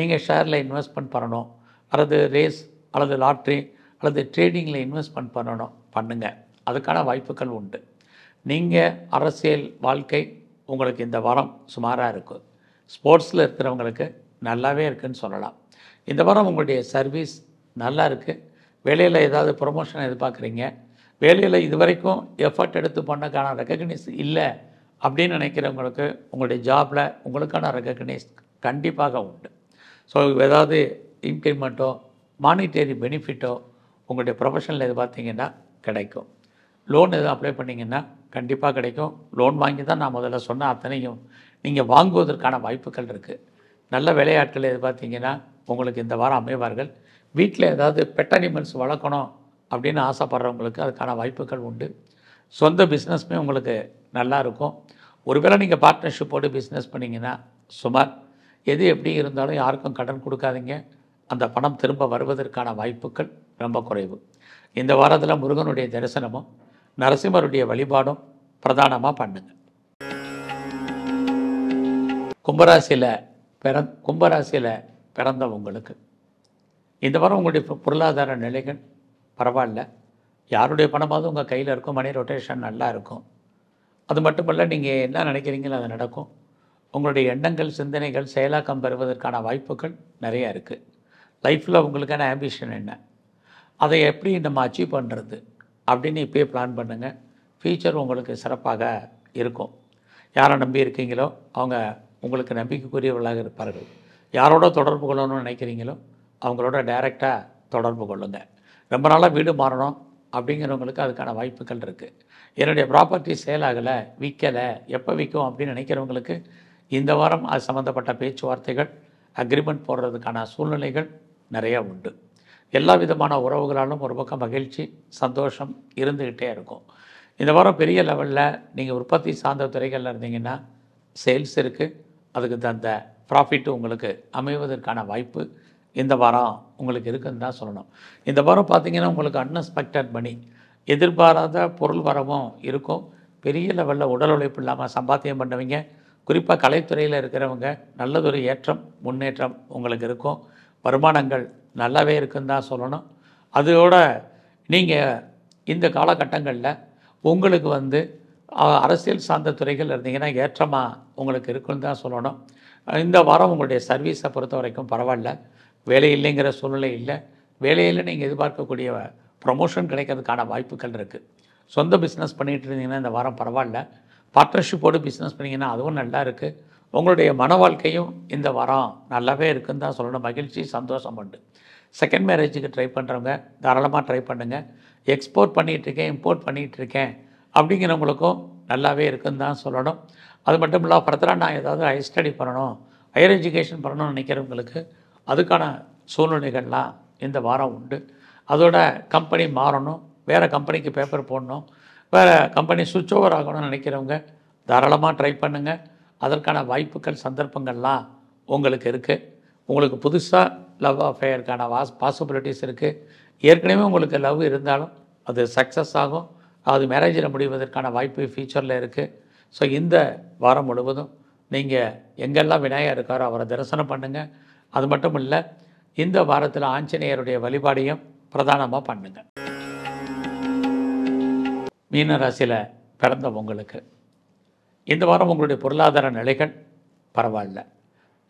நீங்கள் ஷேரில் இன்வெஸ்ட்மெண்ட் பண்ணணும் அல்லது ரேஸ் அல்லது லாட்ரி அல்லது ட்ரேடிங்கில் இன்வெஸ்ட்மெண்ட் பண்ணணும் பண்ணுங்கள் அதுக்கான வாய்ப்புகள் உண்டு நீங்கள் அரசியல் வாழ்க்கை உங்களுக்கு இந்த வாரம் சுமாராக இருக்கும் ஸ்போர்ட்ஸில் இருக்கிறவங்களுக்கு நல்லாவே இருக்குதுன்னு சொல்லலாம் இந்த வாரம் உங்களுடைய சர்வீஸ் நல்லா இருக்குது வேலையில் ஏதாவது ப்ரொமோஷன் எதிர்பார்க்குறீங்க வேலையில் இது வரைக்கும் எஃபர்ட் எடுத்து பண்ணக்கான ரெக்கக்னைஸ் இல்லை அப்படின்னு நினைக்கிறவங்களுக்கு உங்களுடைய ஜாபில் உங்களுக்கான ரெக்கக்னைஸ் கண்டிப்பாக உண்டு ஸோ ஏதாவது இன்க்ரிமெண்ட்டோ மானிட்டரி பெனிஃபிட்டோ உங்களுடைய ப்ரொஃபஷனில் எது பார்த்தீங்கன்னா கிடைக்கும் லோன் எதுவும் அப்ளை பண்ணிங்கன்னா கண்டிப்பாக கிடைக்கும் லோன் வாங்கி தான் நான் முதல்ல சொன்ன அத்தனையும் நீங்கள் வாங்குவதற்கான வாய்ப்புகள் இருக்குது நல்ல விளையாட்டில் எது பார்த்தீங்கன்னா உங்களுக்கு இந்த வாரம் அமைவார்கள் வீட்டில் ஏதாவது பெட் அனிமல்ஸ் வளர்க்கணும் அப்படின்னு ஆசைப்பட்றவங்களுக்கு அதுக்கான வாய்ப்புகள் உண்டு சொந்த பிஸ்னஸ்மே உங்களுக்கு நல்லா இருக்கும் ஒருவேளை நீங்கள் பார்ட்னர்ஷிப்போடு பிஸ்னஸ் பண்ணிங்கன்னா சுமார் எது எப்படி இருந்தாலும் யாருக்கும் கடன் கொடுக்காதீங்க அந்த பணம் திரும்ப வருவதற்கான வாய்ப்புகள் ரொம்ப குறைவு இந்த வாரத்தில் முருகனுடைய தரிசனமும் நரசிம்மருடைய வழிபாடும் பிரதானமாக பண்ணுங்க கும்பராசியில் பிற கும்பராசியில் பிறந்தவங்களுக்கு இந்த வாரம் உங்களுடைய பொருளாதார நிலைகள் பரவாயில்ல யாருடைய பணமாவது உங்கள் கையில் இருக்கும் மணி ரொட்டேஷன் நல்லா இருக்கும் அது மட்டுமல்ல நீங்கள் என்ன நினைக்கிறீங்களோ அது நடக்கும் உங்களுடைய எண்ணங்கள் சிந்தனைகள் செயலாக்கம் பெறுவதற்கான வாய்ப்புகள் நிறையா இருக்குது லைஃப்பில் உங்களுக்கான ஆம்பிஷன் என்ன அதை எப்படி நம்ம அச்சீவ் பண்ணுறது அப்படின்னு இப்போயே பிளான் பண்ணுங்கள் ஃபியூச்சர் உங்களுக்கு சிறப்பாக இருக்கும் யாரை நம்பி இருக்கீங்களோ அவங்க உங்களுக்கு நம்பிக்கைக்குரியவர்களாக இருப்பார்கள் யாரோட தொடர்பு கொள்ளணும்னு நினைக்கிறீங்களோ அவங்களோட டைரெக்டாக தொடர்பு கொள்ளுங்கள் ரொம்ப நாளாக வீடு மாறணும் அப்படிங்கிறவங்களுக்கு அதுக்கான வாய்ப்புகள் இருக்குது என்னுடைய ப்ராப்பர்ட்டி சேல் ஆகலை விற்கலை எப்போ விற்கும் அப்படின்னு நினைக்கிறவங்களுக்கு இந்த வாரம் அது சம்மந்தப்பட்ட பேச்சுவார்த்தைகள் அக்ரிமெண்ட் போடுறதுக்கான சூழ்நிலைகள் நிறையா உண்டு எல்லா விதமான உறவுகளாலும் ஒரு பக்கம் மகிழ்ச்சி சந்தோஷம் இருந்துக்கிட்டே இருக்கும் இந்த வாரம் பெரிய லெவலில் நீங்கள் உற்பத்தி சார்ந்த துறைகளில் இருந்தீங்கன்னா சேல்ஸ் இருக்குது அதுக்கு தகுந்த ப்ராஃபிட் உங்களுக்கு அமைவதற்கான வாய்ப்பு இந்த வாரம் உங்களுக்கு இருக்குதுன்னு தான் சொல்லணும் இந்த வாரம் பார்த்திங்கன்னா உங்களுக்கு அன்எக்ஸ்பெக்டட் மணி எதிர்பாராத பொருள் வரவும் இருக்கும் பெரிய லெவலில் உடல் உழைப்பு இல்லாமல் சம்பாத்தியம் பண்ணவங்க குறிப்பாக கலைத்துறையில் இருக்கிறவங்க நல்லதொரு ஏற்றம் முன்னேற்றம் உங்களுக்கு இருக்கும் வருமானங்கள் நல்லாவே இருக்குன்னு தான் சொல்லணும் அதோட நீங்கள் இந்த காலகட்டங்களில் உங்களுக்கு வந்து அரசியல் சார்ந்த துறைகள் இருந்தீங்கன்னா ஏற்றமாக உங்களுக்கு இருக்குன்னு தான் சொல்லணும் இந்த வாரம் உங்களுடைய சர்வீஸை பொறுத்த வரைக்கும் பரவாயில்ல வேலை இல்லைங்கிற சூழ்நிலை இல்லை வேலையில் நீங்கள் எதிர்பார்க்கக்கூடிய ப்ரொமோஷன் கிடைக்கிறதுக்கான வாய்ப்புகள் இருக்குது சொந்த பிஸ்னஸ் பண்ணிகிட்டு இருந்தீங்கன்னா இந்த வாரம் பரவாயில்ல பார்ட்னர்ஷிப்போடு பிஸ்னஸ் பண்ணிங்கன்னா அதுவும் நல்லா இருக்குது உங்களுடைய மன வாழ்க்கையும் இந்த வாரம் நல்லாவே இருக்குன்னு தான் சொல்லணும் மகிழ்ச்சி சந்தோஷம் உண்டு செகண்ட் மேரேஜுக்கு ட்ரை பண்ணுறவங்க தாராளமாக ட்ரை பண்ணுங்கள் எக்ஸ்போர்ட் பண்ணிகிட்ருக்கேன் இம்போர்ட் பண்ணிகிட்ருக்கேன் அப்படிங்கிறவங்களுக்கும் நல்லாவே இருக்குன்னு தான் சொல்லணும் அது மட்டும் இல்லாமல் ஃபர்தராக நான் ஏதாவது ஹையர் ஸ்டடி பண்ணணும் ஹையர் எஜுகேஷன் பண்ணணும்னு நினைக்கிறவங்களுக்கு அதுக்கான சூழ்நிலைகள்லாம் இந்த வாரம் உண்டு அதோட கம்பெனி மாறணும் வேறு கம்பெனிக்கு பேப்பர் போடணும் வேறு கம்பெனி சுவிட்ச் ஓவர் ஆகணும்னு நினைக்கிறவங்க தாராளமாக ட்ரை பண்ணுங்கள் அதற்கான வாய்ப்புகள் சந்தர்ப்பங்கள்லாம் உங்களுக்கு இருக்குது உங்களுக்கு புதுசாக லவ் அஃபேயருக்கான வாஸ் பாசிபிலிட்டிஸ் இருக்குது ஏற்கனவே உங்களுக்கு லவ் இருந்தாலும் அது சக்ஸஸ் ஆகும் அது மேரேஜில் முடிவதற்கான வாய்ப்பு ஃபியூச்சரில் இருக்குது ஸோ இந்த வாரம் முழுவதும் நீங்கள் எங்கெல்லாம் விநாயகர் இருக்காரோ அவரை தரிசனம் பண்ணுங்கள் அது மட்டும் இல்லை இந்த வாரத்தில் ஆஞ்சநேயருடைய வழிபாடையும் பிரதானமாக பண்ணுங்கள் மீனராசியில் பிறந்த உங்களுக்கு இந்த வாரம் உங்களுடைய பொருளாதார நிலைகள் பரவாயில்ல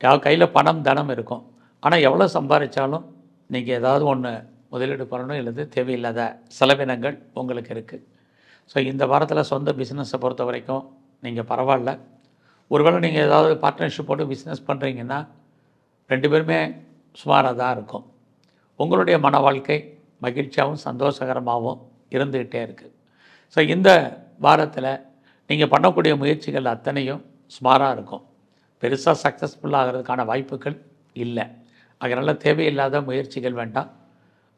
யார் கையில் பணம் தனம் இருக்கும் ஆனால் எவ்வளோ சம்பாதிச்சாலும் நீங்கள் ஏதாவது ஒன்று முதலீடு பண்ணணும் இல்லது தேவையில்லாத செலவினங்கள் உங்களுக்கு இருக்குது ஸோ இந்த வாரத்தில் சொந்த பிஸ்னஸை பொறுத்த வரைக்கும் நீங்கள் பரவாயில்ல ஒருவேளை நீங்கள் ஏதாவது பார்ட்னர்ஷிப் போட்டு பிஸ்னஸ் பண்ணுறீங்கன்னா ரெண்டு பேருமே சுமாராக தான் இருக்கும் உங்களுடைய மன வாழ்க்கை மகிழ்ச்சியாகவும் சந்தோஷகரமாகவும் இருந்துக்கிட்டே இருக்குது ஸோ இந்த வாரத்தில் நீங்கள் பண்ணக்கூடிய முயற்சிகள் அத்தனையும் சுமாராக இருக்கும் பெருசாக சக்ஸஸ்ஃபுல்லாகிறதுக்கான ஆகிறதுக்கான வாய்ப்புகள் இல்லை அதனால் தேவையில்லாத முயற்சிகள் வேண்டாம்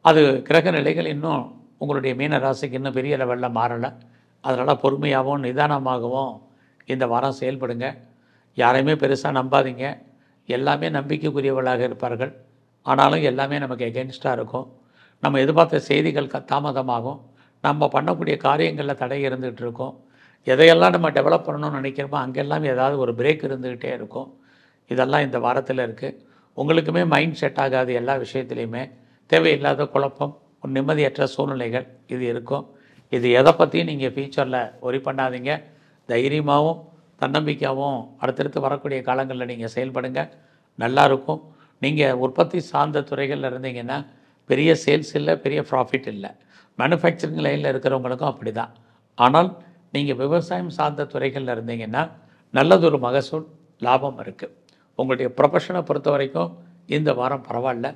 அது கிரக நிலைகள் இன்னும் உங்களுடைய மீன ராசிக்கு இன்னும் பெரிய லெவலில் மாறலை அதனால் பொறுமையாகவும் நிதானமாகவும் இந்த வாரம் செயல்படுங்க யாரையுமே பெருசாக நம்பாதீங்க எல்லாமே நம்பிக்கைக்குரியவர்களாக இருப்பார்கள் ஆனாலும் எல்லாமே நமக்கு எகென்ஸ்டாக இருக்கும் நம்ம எதிர்பார்த்த செய்திகள் க தாமதமாகும் நம்ம பண்ணக்கூடிய காரியங்களில் தடை இருந்துகிட்டு இருக்கோம் எதையெல்லாம் நம்ம டெவலப் பண்ணணும்னு நினைக்கிறோமோ அங்கெல்லாம் ஏதாவது ஒரு பிரேக் இருந்துக்கிட்டே இருக்கும் இதெல்லாம் இந்த வாரத்தில் இருக்குது உங்களுக்குமே மைண்ட் செட் ஆகாது எல்லா விஷயத்துலையுமே தேவையில்லாத குழப்பம் ஒரு நிம்மதியற்ற சூழ்நிலைகள் இது இருக்கும் இது எதை பற்றியும் நீங்கள் ஃபியூச்சரில் ஒரி பண்ணாதீங்க தைரியமாகவும் தன்னம்பிக்கையாகவும் அடுத்தடுத்து வரக்கூடிய காலங்களில் நீங்கள் செயல்படுங்க நல்லா இருக்கும் நீங்கள் உற்பத்தி சார்ந்த துறைகளில் இருந்தீங்கன்னா பெரிய சேல்ஸ் இல்லை பெரிய ப்ராஃபிட் இல்லை மேனுஃபேக்சரிங் லைனில் இருக்கிறவங்களுக்கும் அப்படி தான் ஆனால் நீங்கள் விவசாயம் சார்ந்த துறைகளில் இருந்தீங்கன்னா நல்லதொரு மகசூல் லாபம் இருக்குது உங்களுடைய ப்ரொஃபஷனை பொறுத்த வரைக்கும் இந்த வாரம் பரவாயில்ல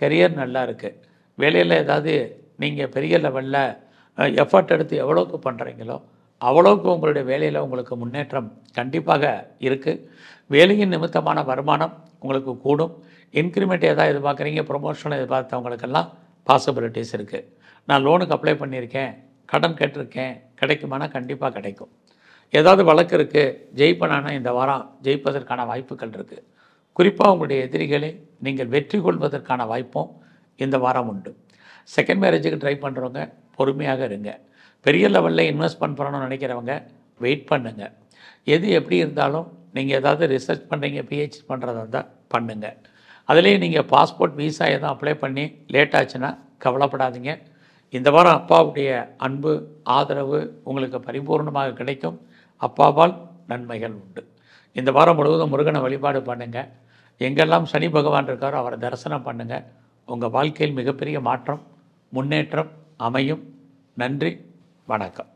கரியர் நல்லா இருக்குது வேலையில் ஏதாவது நீங்கள் பெரிய லெவலில் எஃபர்ட் எடுத்து எவ்வளோக்கு பண்ணுறீங்களோ அவ்வளோக்கு உங்களுடைய வேலையில் உங்களுக்கு முன்னேற்றம் கண்டிப்பாக இருக்குது வேலையின் நிமித்தமான வருமானம் உங்களுக்கு கூடும் இன்க்ரிமெண்ட் எதாவது எதிர்பார்க்குறீங்க ப்ரொமோஷன் எதிர்பார்த்தவங்களுக்கெல்லாம் பாசிபிலிட்டிஸ் இருக்குது நான் லோனுக்கு அப்ளை பண்ணியிருக்கேன் கடன் கேட்டிருக்கேன் கிடைக்குமானா கண்டிப்பாக கிடைக்கும் ஏதாவது வழக்கு இருக்குது ஜெயிப்பனானா இந்த வாரம் ஜெயிப்பதற்கான வாய்ப்புகள் இருக்குது குறிப்பாக உங்களுடைய எதிரிகளை நீங்கள் வெற்றி கொள்வதற்கான வாய்ப்பும் இந்த வாரம் உண்டு செகண்ட் மேரேஜுக்கு ட்ரை பண்ணுறவங்க பொறுமையாக இருங்க பெரிய லெவலில் இன்வெஸ்ட் பண்ணணும்னு நினைக்கிறவங்க வெயிட் பண்ணுங்கள் எது எப்படி இருந்தாலும் நீங்கள் ஏதாவது ரிசர்ச் பண்ணுறீங்க பிஹெச்டி பண்ணுறதா இருந்தால் பண்ணுங்கள் அதுலேயும் நீங்கள் பாஸ்போர்ட் விசா எதுவும் அப்ளை பண்ணி லேட் ஆச்சுன்னா கவலைப்படாதீங்க இந்த வாரம் அப்பாவுடைய அன்பு ஆதரவு உங்களுக்கு பரிபூர்ணமாக கிடைக்கும் அப்பாவால் நன்மைகள் உண்டு இந்த வாரம் முழுவதும் முருகனை வழிபாடு பண்ணுங்கள் எங்கெல்லாம் சனி பகவான் இருக்காரோ அவரை தரிசனம் பண்ணுங்கள் உங்கள் வாழ்க்கையில் மிகப்பெரிய மாற்றம் முன்னேற்றம் அமையும் நன்றி வணக்கம்